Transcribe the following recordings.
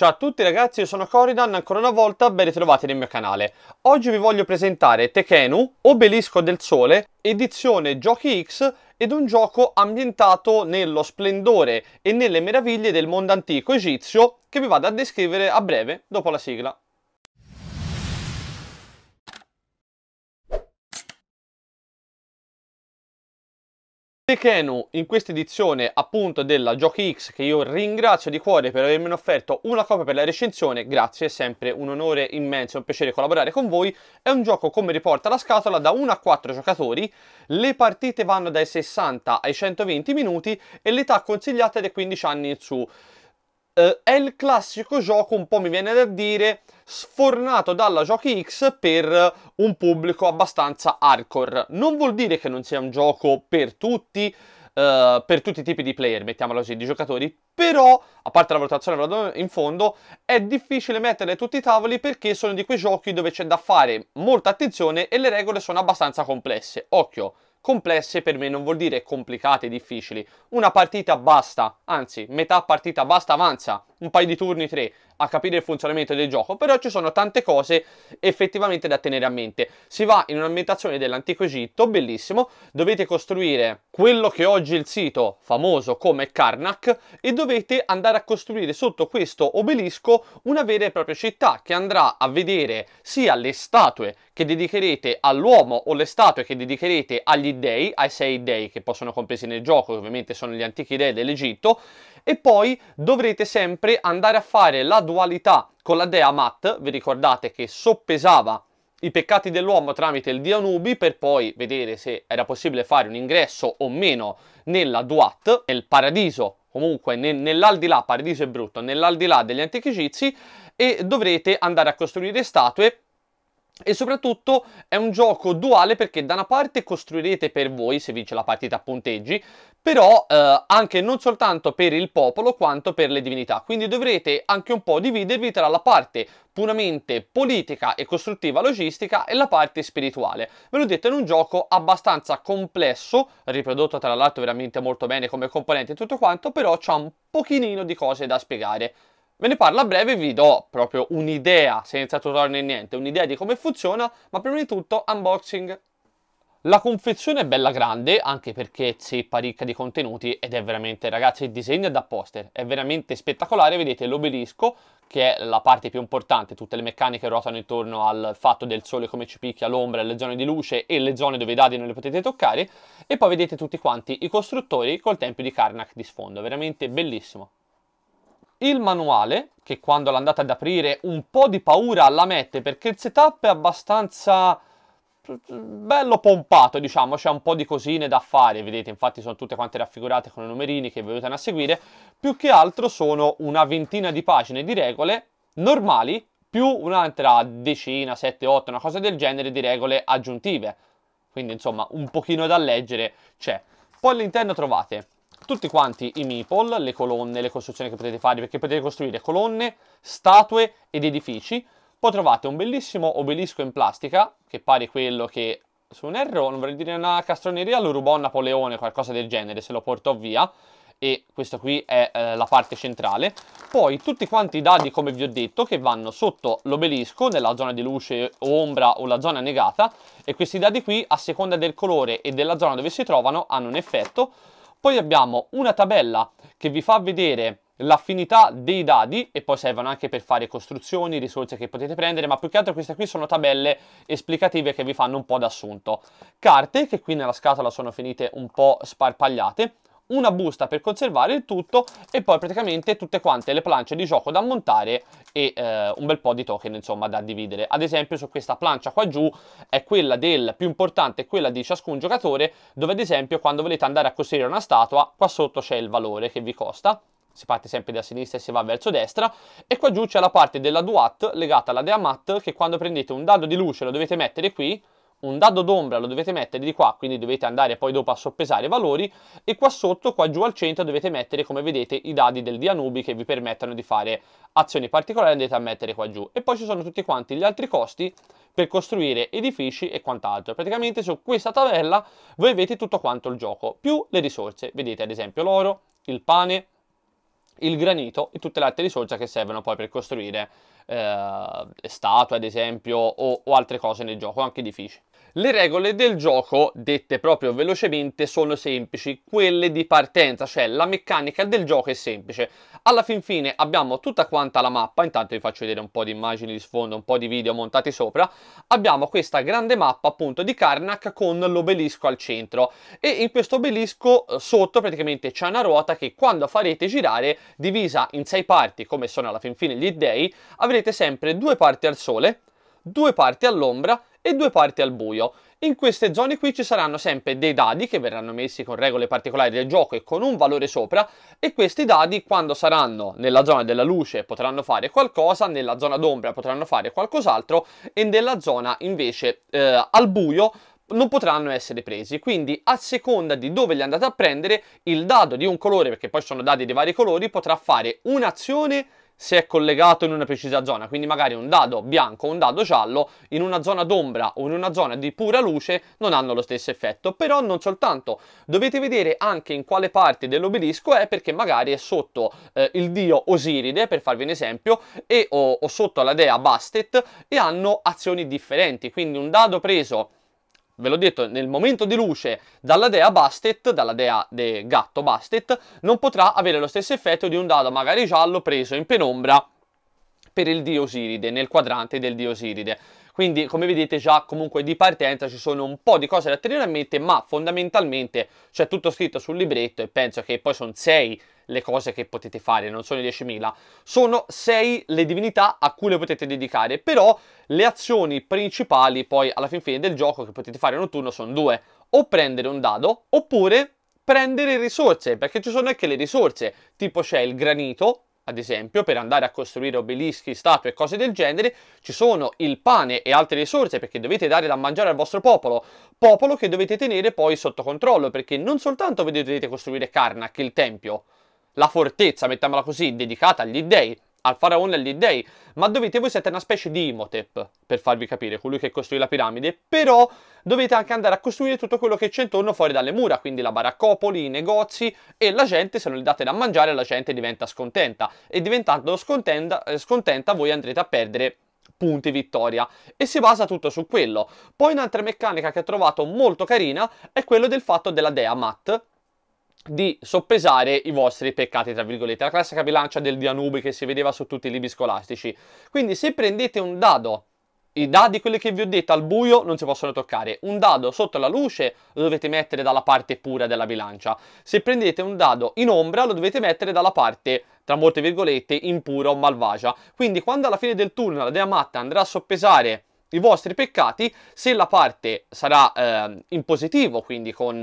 Ciao a tutti ragazzi, io sono Coridan, ancora una volta ben ritrovati nel mio canale. Oggi vi voglio presentare Tekenu, Obelisco del Sole, edizione Giochi X ed un gioco ambientato nello splendore e nelle meraviglie del mondo antico egizio che vi vado a descrivere a breve dopo la sigla. Tekenu in questa edizione appunto della Giochi X che io ringrazio di cuore per avermi offerto una copia per la recensione, grazie, è sempre un onore immenso e un piacere collaborare con voi, è un gioco come riporta la scatola da 1 a 4 giocatori, le partite vanno dai 60 ai 120 minuti e l'età consigliata è dai 15 anni in su eh, è il classico gioco, un po' mi viene da dire, sfornato dalla Giochi X per un pubblico abbastanza hardcore. Non vuol dire che non sia un gioco per tutti, Uh, per tutti i tipi di player, mettiamolo così, di giocatori, però, a parte la valutazione vado in fondo, è difficile metterle tutti i tavoli perché sono di quei giochi dove c'è da fare molta attenzione e le regole sono abbastanza complesse. Occhio, Complesse per me non vuol dire complicate, difficili. Una partita basta, anzi, metà partita basta, avanza, un paio di turni, tre, a capire il funzionamento del gioco. Però ci sono tante cose effettivamente da tenere a mente. Si va in un'ambientazione dell'antico Egitto, bellissimo, dovete costruire quello che oggi è il sito famoso come Karnak e dovete andare a costruire sotto questo obelisco una vera e propria città che andrà a vedere sia le statue che dedicherete all'uomo o le statue che dedicherete agli dei, ai sei dei che possono compresi nel gioco, che ovviamente sono gli antichi dei dell'Egitto, e poi dovrete sempre andare a fare la dualità con la dea Mat, vi ricordate che soppesava i peccati dell'uomo tramite il dio Nubi per poi vedere se era possibile fare un ingresso o meno nella Duat, nel paradiso comunque nell'aldilà, paradiso è brutto, nell'aldilà degli antichi egizi e dovrete andare a costruire statue e soprattutto è un gioco duale perché da una parte costruirete per voi se vince la partita a punteggi, però eh, anche non soltanto per il popolo quanto per le divinità, quindi dovrete anche un po' dividervi tra la parte puramente politica e costruttiva logistica e la parte spirituale. Ve l'ho detto, è un gioco abbastanza complesso, riprodotto tra l'altro veramente molto bene come componente e tutto quanto, però c'ha un pochino di cose da spiegare. Ve ne parlo a breve e vi do proprio un'idea, senza tutorial né niente, un'idea di come funziona, ma prima di tutto unboxing. La confezione è bella grande, anche perché zeppa ricca di contenuti ed è veramente, ragazzi, il disegno è da poster, è veramente spettacolare, vedete l'obelisco, che è la parte più importante, tutte le meccaniche ruotano intorno al fatto del sole come ci picchia l'ombra, le zone di luce e le zone dove i dadi non le potete toccare, e poi vedete tutti quanti i costruttori col tempio di Karnak di sfondo, veramente bellissimo il manuale, che quando l'andate ad aprire un po' di paura la mette, perché il setup è abbastanza mm, bello pompato, diciamo, c'è un po' di cosine da fare, vedete, infatti sono tutte quante raffigurate con i numerini che vi aiutano a seguire, più che altro sono una ventina di pagine di regole normali, più un'altra decina, 7, 8, una cosa del genere di regole aggiuntive. Quindi, insomma, un pochino da leggere c'è. Poi all'interno trovate tutti quanti i meeple, le colonne, le costruzioni che potete fare, perché potete costruire colonne, statue ed edifici. Poi trovate un bellissimo obelisco in plastica, che pare quello che, su un erro, non vorrei dire una castroneria, lo rubò Napoleone, qualcosa del genere, se lo portò via. E questa qui è eh, la parte centrale. Poi tutti quanti i dadi, come vi ho detto, che vanno sotto l'obelisco, nella zona di luce o ombra o la zona negata. E questi dadi qui, a seconda del colore e della zona dove si trovano, hanno un effetto poi abbiamo una tabella che vi fa vedere l'affinità dei dadi e poi servono anche per fare costruzioni, risorse che potete prendere, ma più che altro queste qui sono tabelle esplicative che vi fanno un po' d'assunto. Carte, che qui nella scatola sono finite un po' sparpagliate, una busta per conservare il tutto e poi praticamente tutte quante le planche di gioco da montare e eh, un bel po' di token insomma da dividere. Ad esempio su questa plancia qua giù è quella del più importante, quella di ciascun giocatore, dove ad esempio quando volete andare a costruire una statua, qua sotto c'è il valore che vi costa si parte sempre da sinistra e si va verso destra e qua giù c'è la parte della Duat legata alla Deamat che quando prendete un dado di luce lo dovete mettere qui un dado d'ombra lo dovete mettere di qua, quindi dovete andare poi dopo a soppesare i valori e qua sotto, qua giù al centro dovete mettere come vedete i dadi del Dianubi che vi permettono di fare azioni particolari andate a mettere qua giù e poi ci sono tutti quanti gli altri costi per costruire edifici e quant'altro. Praticamente su questa tabella voi avete tutto quanto il gioco più le risorse, vedete ad esempio l'oro, il pane, il granito e tutte le altre risorse che servono poi per costruire eh, statue ad esempio o, o altre cose nel gioco, anche edifici. Le regole del gioco, dette proprio velocemente, sono semplici, quelle di partenza, cioè la meccanica del gioco è semplice. Alla fin fine abbiamo tutta quanta la mappa, intanto vi faccio vedere un po' di immagini di sfondo, un po' di video montati sopra. Abbiamo questa grande mappa appunto di Karnak con l'obelisco al centro e in questo obelisco eh, sotto praticamente c'è una ruota che quando farete girare, divisa in sei parti come sono alla fin fine gli dei, avrete sempre due parti al sole, due parti all'ombra e due parti al buio. In queste zone qui ci saranno sempre dei dadi che verranno messi con regole particolari del gioco e con un valore sopra e questi dadi quando saranno nella zona della luce potranno fare qualcosa, nella zona d'ombra potranno fare qualcos'altro e nella zona invece eh, al buio non potranno essere presi, quindi a seconda di dove li andate a prendere il dado di un colore, perché poi sono dadi di vari colori, potrà fare un'azione se è collegato in una precisa zona, quindi magari un dado bianco o un dado giallo in una zona d'ombra o in una zona di pura luce non hanno lo stesso effetto, però non soltanto, dovete vedere anche in quale parte dell'obelisco è perché magari è sotto eh, il dio Osiride, per farvi un esempio, e, o, o sotto la dea Bastet e hanno azioni differenti, quindi un dado preso ve l'ho detto, nel momento di luce dalla dea Bastet, dalla dea de gatto Bastet, non potrà avere lo stesso effetto di un dado magari giallo preso in penombra per il dio Osiride, nel quadrante del dio Osiride. Quindi come vedete già comunque di partenza ci sono un po' di cose da tenere a mente, ma fondamentalmente c'è tutto scritto sul libretto e penso che poi sono sei le cose che potete fare, non sono 10.000, sono 6 le divinità a cui le potete dedicare, però le azioni principali poi alla fin fine del gioco che potete fare notturno sono due, o prendere un dado oppure prendere risorse, perché ci sono anche le risorse, tipo c'è il granito, ad esempio, per andare a costruire obelischi, statue e cose del genere, ci sono il pane e altre risorse perché dovete dare da mangiare al vostro popolo, popolo che dovete tenere poi sotto controllo perché non soltanto vedete costruire Karnak, il tempio, la fortezza, mettiamola così, dedicata agli dèi, al faraone e agli dèi, ma dovete voi siete una specie di Imhotep, per farvi capire, colui che costruì la piramide, però dovete anche andare a costruire tutto quello che c'è intorno fuori dalle mura, quindi la baraccopoli, i negozi e la gente, se non gli date da mangiare, la gente diventa scontenta e diventando scontenta, eh, scontenta voi andrete a perdere punti vittoria e si basa tutto su quello. Poi un'altra meccanica che ho trovato molto carina è quello del fatto della dea Matt di soppesare i vostri peccati, tra virgolette, la classica bilancia del Danube che si vedeva su tutti i libri scolastici. Quindi se prendete un dado, i dadi, quelli che vi ho detto, al buio non si possono toccare, un dado sotto la luce lo dovete mettere dalla parte pura della bilancia, se prendete un dado in ombra lo dovete mettere dalla parte tra molte virgolette, impura o malvagia. Quindi quando alla fine del turno la dea matta andrà a soppesare i vostri peccati, se la parte sarà eh, in positivo, quindi con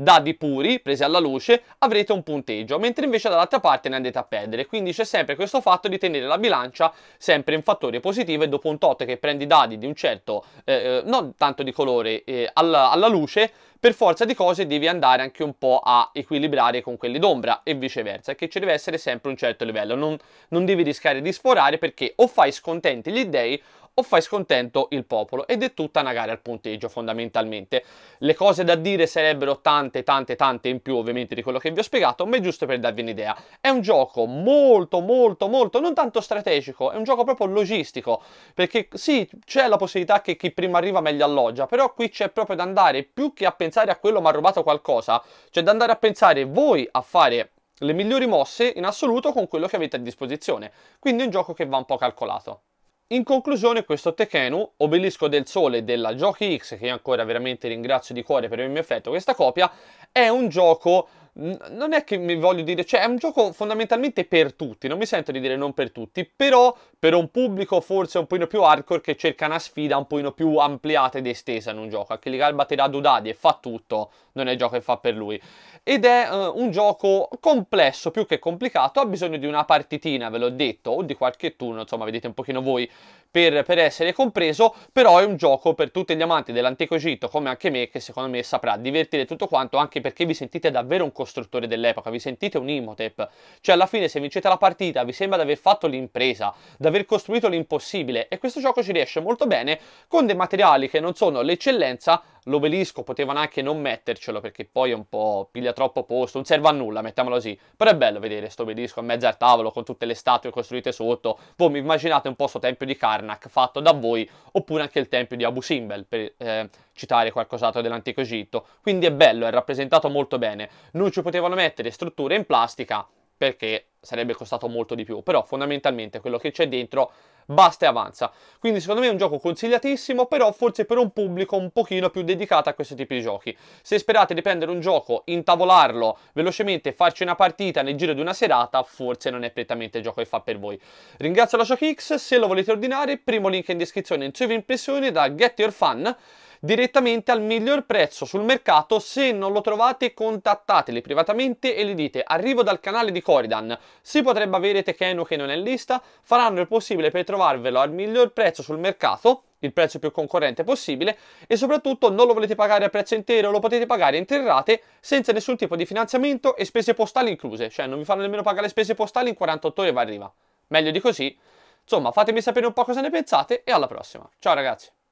dadi puri, presi alla luce, avrete un punteggio, mentre invece dall'altra parte ne andate a perdere. Quindi c'è sempre questo fatto di tenere la bilancia sempre in fattore positivo e dopo un tot che prendi dadi di un certo, eh, eh, non tanto di colore, eh, alla, alla luce, per forza di cose devi andare anche un po' a equilibrare con quelli d'ombra e viceversa, che ci deve essere sempre un certo livello, non, non devi rischiare di sforare perché o fai scontenti gli dei o fai scontento il popolo ed è tutta una gara al punteggio fondamentalmente. Le cose da dire sarebbero tante tante tante in più ovviamente di quello che vi ho spiegato, ma è giusto per darvi un'idea. È un gioco molto molto molto non tanto strategico, è un gioco proprio logistico, perché sì, c'è la possibilità che chi prima arriva meglio alloggia, però qui c'è proprio da andare più che a pensare a quello mi ha rubato qualcosa, cioè da andare a pensare voi a fare le migliori mosse in assoluto con quello che avete a disposizione. Quindi è un gioco che va un po' calcolato. In conclusione questo Tekenu, Obelisco del Sole della Giochi X, che ancora veramente ringrazio di cuore per avermi offerto questa copia, è un gioco non è che mi voglio dire, cioè è un gioco fondamentalmente per tutti, non mi sento di dire non per tutti, però per un pubblico forse un pochino più hardcore che cerca una sfida un pochino più ampliata ed estesa in un gioco, a che li batterà due dadi e fa tutto, non è il gioco che fa per lui. Ed è uh, un gioco complesso più che complicato, ha bisogno di una partitina, ve l'ho detto, o di qualche turno, insomma vedete un pochino voi per, per, essere compreso, però è un gioco per tutti gli amanti dell'antico Egitto, come anche me, che secondo me saprà divertire tutto quanto, anche perché vi sentite davvero un costruttore dell'epoca, vi sentite un Imhotep, cioè alla fine se vincete la partita vi sembra di aver fatto l'impresa, di aver costruito l'impossibile e questo gioco ci riesce molto bene con dei materiali che non sono l'eccellenza, l'obelisco potevano anche non mettercelo perché poi è un po' piglia troppo posto, non serve a nulla, mettiamolo così. Però è bello vedere sto obelisco a mezzo al tavolo con tutte le statue costruite sotto. Voi mi immaginate un po' sto tempio di Cara Karnak fatto da voi, oppure anche il tempio di Abu Simbel, per eh, citare qualcos'altro dell'antico Egitto. Quindi è bello, è rappresentato molto bene. Non ci potevano mettere strutture in plastica perché sarebbe costato molto di più, però fondamentalmente quello che c'è dentro basta e avanza. Quindi secondo me è un gioco consigliatissimo, però forse per un pubblico un pochino più dedicato a questo tipo di giochi. Se sperate di prendere un gioco, intavolarlo velocemente, farci una partita nel giro di una serata, forse non è prettamente il gioco che fa per voi. Ringrazio la Shock X, se lo volete ordinare, primo link in descrizione in sua impressioni da Get Your Fun, direttamente al miglior prezzo sul mercato. Se non lo trovate, contattateli privatamente e gli dite: Arrivo dal canale di Coridan. Si potrebbe avere Tekeno che non è in lista. Faranno il possibile per trovarvelo al miglior prezzo sul mercato il prezzo più concorrente possibile e soprattutto non lo volete pagare a prezzo intero, lo potete pagare in tre rate senza nessun tipo di finanziamento e spese postali incluse, cioè non vi fanno nemmeno pagare le spese postali in 48 ore va arriva. Meglio di così. Insomma, fatemi sapere un po' cosa ne pensate e alla prossima. Ciao ragazzi.